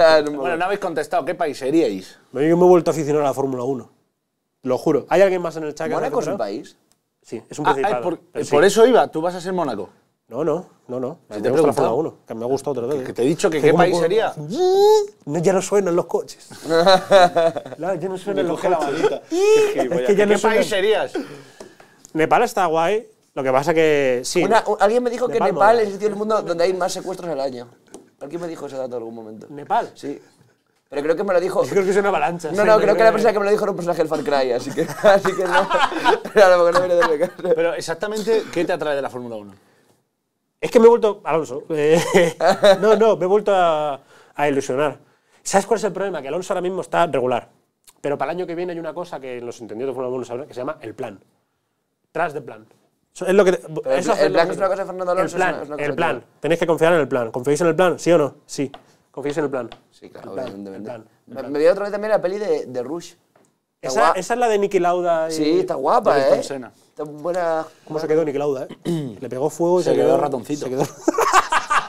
Ah, bueno, no habéis contestado. ¿Qué país seríais? Yo me he vuelto a aficionar a la Fórmula 1. Lo juro. ¿Hay alguien más en el chat? que ¿Mónaco es un país? Sí, es un ah, país. por, eso iba. ¿Tú vas a ser Mónaco? No, no, no, no. Si me te gusta la Fórmula 1, que me ha gustado otra vez. ¿eh? Que te he dicho que qué país sería. No, ya no suenan los coches. no, ya no suenan los coches. es que ¿Qué país serías? Nepal está guay, lo que pasa que sí. alguien me dijo que Nepal es el sitio del mundo donde hay más secuestros al año. Alguien me dijo ese dato en algún momento. ¿Nepal? Sí. Pero creo que me lo dijo. creo que es una avalancha. No, no, creo, que la persona que me lo dijo era un personaje del Far Cry, así que, así que no. a lo mejor no viene de Pero exactamente, ¿qué te atrae de la Fórmula 1? Es que me he vuelto. Alonso. Eh, no, no, me he vuelto a, ilusionar. ¿Sabes cuál es el problema? Que Alonso ahora mismo está regular. Pero para el año que viene hay una cosa que los entendidos de Fórmula 1 saben que se llama el plan. Tras de plan. Es lo que el, plan es una cosa de Fernando Alonso. El plan, plan. Tenéis que confiar en el plan. ¿Confiáis en el plan? ¿Sí o no? Sí. ¿Confiáis en el plan? Sí, claro. Me dio otra vez también la peli de, de Rush. Esa, esa, es la de Niki Lauda. sí, está guapa, ¿eh? Está buena. ¿Cómo se quedó Niki Lauda, eh? Le pegó fuego y se, quedó, ratoncito.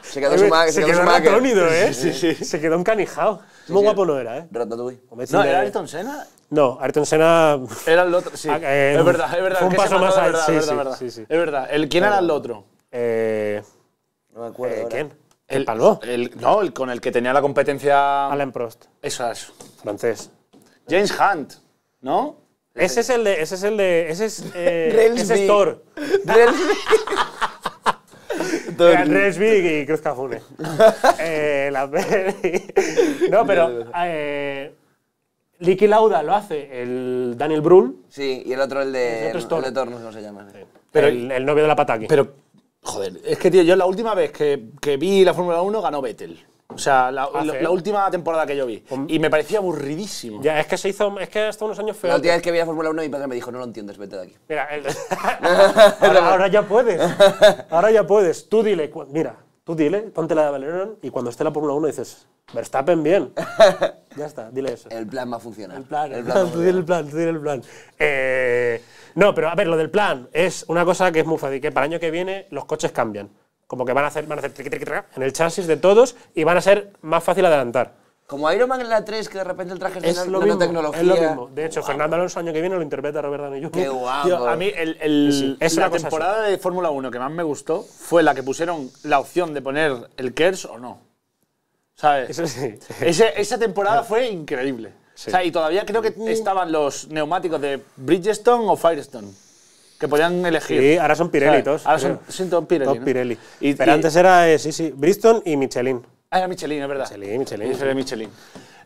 Se quedó, un se, se quedó, ¿eh? Sí, sí, Se quedó encanijado. Muy guapo no era, ¿eh? No, ¿era Ayrton Senna? No, Ayrton Senna... Era el otro, sí. Ah, eh, es verdad, es verdad. Fue un paso más Sí, verdad, sí, Es verdad. ¿El, ¿Quién era el otro? Eh, no me acuerdo eh, ¿Quién? El, palo no, el con el que tenía la competencia... Alan Prost. Eso es. Francés. James Hunt, ¿no? Ese es el de... Ese es el de... Ese es... Eh, ese es Andrés y Cruz Cafune. Eh, no, pero eh, Licky Lauda lo hace el Daniel Brühl. Sí, y el otro, el de, no se llama. Pero el, novio de la pataki. Pero, joder, es que, tío, yo la última vez que, que vi la Fórmula 1 ganó Vettel. O sea, ah, la, última temporada que yo vi. Y me parecía aburridísimo. Ya, es que se hizo. Es que hasta unos años feo La última vez que vi la Fórmula 1, mi padre me dijo: No lo entiendes, vete de aquí. Mira, ahora, ya puedes. Ahora ya puedes. Tú dile, mira, tú dile, ponte la de Valerón y cuando esté la Fórmula 1 dices: Verstappen bien. ya está, dile eso. El plan va a funcionar. El plan, el plan. tú dile el plan, tú dile el plan. Eh, no, pero a ver, lo del plan es una cosa que es muy fácil: que para el año que viene los coches cambian como que van a hacer, van a hacer en el chasis de todos y van a ser más fácil adelantar. Como Iron Man en la 3, que de repente el traje es, lo mismo, tecnología. Es lo mismo. De hecho, Fernando Alonso año que viene lo interpreta Robert Downey Jr. Qué guapo. a mí Es la temporada de Fórmula 1 que más me gustó fue la que pusieron la opción de poner el KERS o no. ¿Sabes? Eso esa temporada fue increíble. y todavía creo que mm. estaban los neumáticos de Bridgestone o Firestone que podían elegir. Sí, ahora son Pirelli Ahora son, son Pirelli. Pirelli. Y, Pero antes era, eh, sí, sí, Bristol y Michelin. Ah, era Michelin, es verdad. Michelin, Michelin. Michelin, Michelin.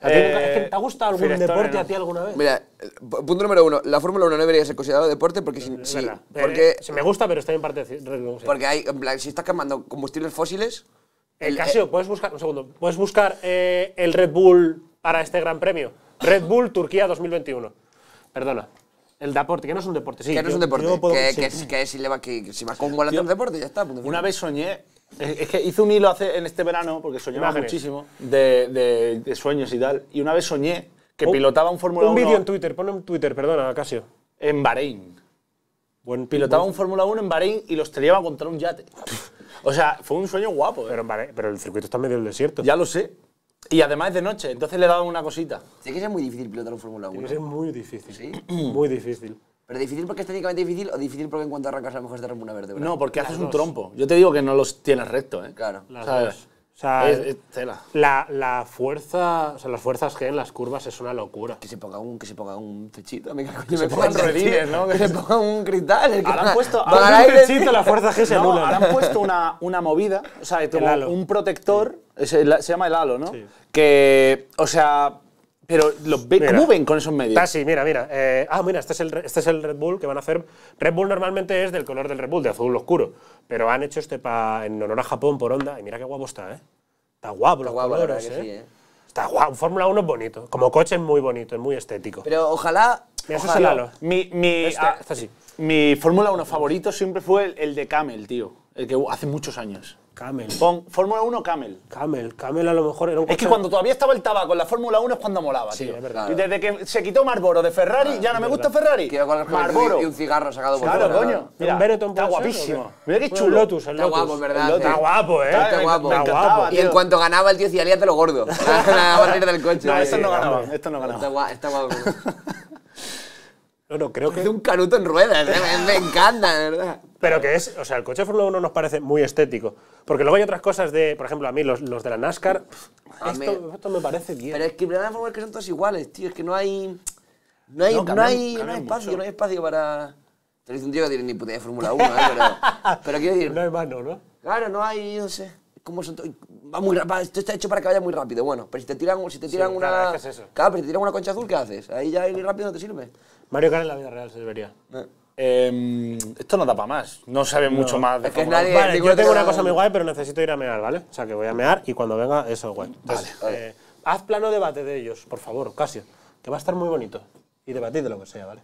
Eh, ¿Te ha gustado algún deporte a ti alguna vez? Mira, punto número uno. La Fórmula 1 no debería ser considerada deporte porque si, eh, sí, porque, me gusta, pero está en parte. de- porque hay, si estás quemando combustibles fósiles, el- Casio, puedes buscar, un segundo, puedes buscar el Red Bull para este gran premio. Red Bull Turquía 2021. Perdona. El deporte, que no es un deporte, sí. Que no es un deporte, que, si va, que si vas con un volante de deporte, ya está. Una vez soñé, es que hice un hilo hace, en este verano, porque soñaba muchísimo de, sueños y tal, y una vez soñé que pilotaba un Fórmula 1… Un vídeo en Twitter, ponlo en Twitter, perdona, Casio. En Bahrein. bueno pilotaba un Fórmula 1 en Bahrein y los estrellaba contra un yate. o sea, fue un sueño guapo. ¿eh? Pero, pero el circuito está en medio del desierto. Ya lo sé. Y además es de noche, entonces le he dado una cosita. Sí que es muy difícil pilotar un Fórmula 1. Es ¿eh? muy difícil. ¿Sí? muy difícil. ¿Pero difícil porque es técnicamente difícil o difícil porque en cuanto arrancas a lo mejor te rompe una vértebra? No, porque haces un trompo. Yo te digo que no los tienes recto, ¿eh? Claro. ¿Sabes? O sea, La, la, fuerza, o sea, las fuerzas que en las curvas es una locura. Que se ponga un, que se ponga un techito, que, se ¿no? Que se ponga un cristal. Ahora han puesto ahora un techito, la fuerza G se no, Ahora han puesto una, una movida, o sea, un protector se llama el halo, ¿no? Que, o sea, pero los ve, ¿cómo ven con esos medios? Ah, sí, mira, mira. Eh, ah, mira, este es, el, este es el Red Bull que van a hacer. Red Bull normalmente es del color del Red Bull, de azul oscuro. Pero han hecho este para en honor a Japón por onda. Y mira qué guapo está, ¿eh? Está guapo está guapo, ¿eh? Sí, ¿eh? Está guapo. Fórmula 1 es bonito. Como coche es muy bonito, es muy estético. Pero ojalá. es el halo. Mi, mi, este, ah, este sí. mi Fórmula 1 favorito siempre fue el de Camel, tío. El que hace muchos años. Camel. Pon Fórmula 1 Camel. Camel, Camel a lo mejor era un Es que cuando todavía estaba el tabaco en la Fórmula 1 es cuando molaba, sí, Es verdad. Y desde que se quitó Marlboro de Ferrari, ah, ya no me gusta Ferrari. Quiero con Marlboro. Y un cigarro sacado por Claro, coño. Mira, Benetton está guapísimo. Mira qué chulo. El Lotus, el Lotus. Está guapo, verdad. Está guapo, eh. Está guapo. Y en cuanto ganaba el tío decía, líate lo gordo. A partir del coche. No, esto no ganaba. Esto no ganaba. Está guapo. No, no, creo que... Es un canuto en ruedas, ¿eh? me encanta, de verdad. Pero que es, o sea, el coche de Fórmula 1 nos parece muy estético. Porque luego hay otras cosas de, por ejemplo, a mí los, los de la NASCAR, esto, me parece bien. Pero es que en problema Fórmula es que son todos iguales, tío. Es que no hay. No hay, no, hay, espacio, no hay espacio para. Te dice un tío que tiene ni puta de Fórmula 1, ¿eh? pero, quiero decir. No hay mano, ¿no? Claro, no hay, no sé. ¿Cómo son va muy esto está hecho para que vaya muy rápido. Bueno, pero si te tiran, si te tiran una. Claro, es eso. claro, pero si te tiran una concha azul, ¿qué haces? Ahí ya ir rápido no te sirve. Mario Kart en la vida real se debería. Eh. Em, esto no da para más. No sabe mucho más de vale, yo tengo una cosa muy guay, pero necesito ir a mear, ¿vale? O sea, que voy a mear y cuando venga, eso es guay. Eh, haz plano debate de ellos, por favor, Casio, que va a estar muy bonito. Y debatid de lo que sea, ¿vale?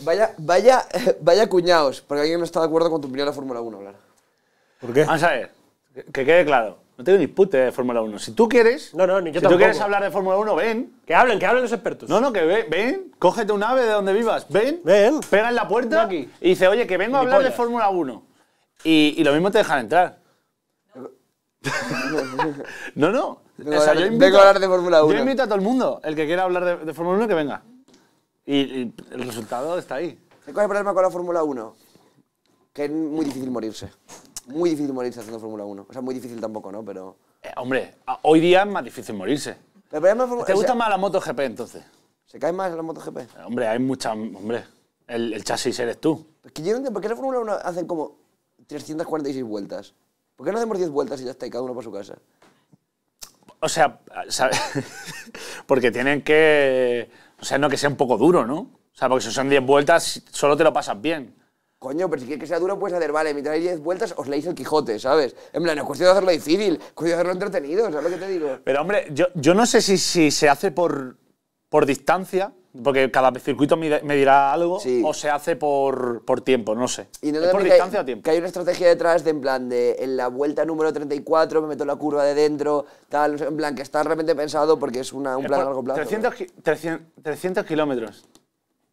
Vaya, vaya, vaya cuñados, porque alguien no está de acuerdo con tu opinión de la Fórmula 1, hablar. ¿Por qué? Vamos a ver, que quede claro. No tengo ni puta de Fórmula 1. Si tú quieres. No, no, ni si tú quieres hablar de Fórmula 1, ven. Que hablen, que hablen los expertos. No, no, que ven, ven cógete un ave de donde vivas, ven, ven. pega en la puerta aquí. y dice, oye, que vengo a hablar de Fórmula 1. Y, lo mismo te dejan entrar. no, no. Vengo, a, yo hablar, invito a de Fórmula 1. Yo invito a todo el mundo, el que quiera hablar de, Fórmula 1, que venga. Y, el resultado está ahí. ¿Qué coge el problema con la Fórmula 1? Que es muy difícil morirse muy difícil morirse haciendo Fórmula 1. O sea, muy difícil tampoco, ¿no? Pero... Eh, hombre, hoy día es más difícil morirse. ¿Te gustan más gusta más la MotoGP entonces? ¿Se cae más la MotoGP? GP? Eh, hombre, hay muchas... Hombre, el, chasis eres tú. Es que yo ¿por qué la Fórmula 1 hacen como 346 vueltas? ¿Por qué no hacemos 10 vueltas y ya está y cada uno para su casa? O sea, ¿sabes? porque tienen que... O sea, no que sea un poco duro, ¿no? O sea, porque si son 10 vueltas, solo te lo pasas bien. Coño, pero si quieres que sea duro, puedes hacer, vale, mientras hay 10 vueltas, os leéis el Quijote, ¿sabes? En plan, es cuestión de hacerlo difícil, es cuestión de hacerlo entretenido, ¿sabes lo que te digo? Pero hombre, yo, no sé si, si se hace por, por distancia, porque cada circuito me dirá algo o se hace por, tiempo, no sé. por distancia o tiempo. Que hay una estrategia detrás de en plan de en la vuelta número 34 me meto la curva de dentro, tal, en plan que está realmente pensado porque es una, un plan a largo plazo. 300, 300 kilómetros.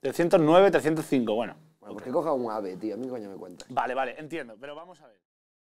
309, 305, bueno. Porque coja un ave, tío. A mí coño me cuenta. Vale, vale, entiendo. Pero vamos a ver.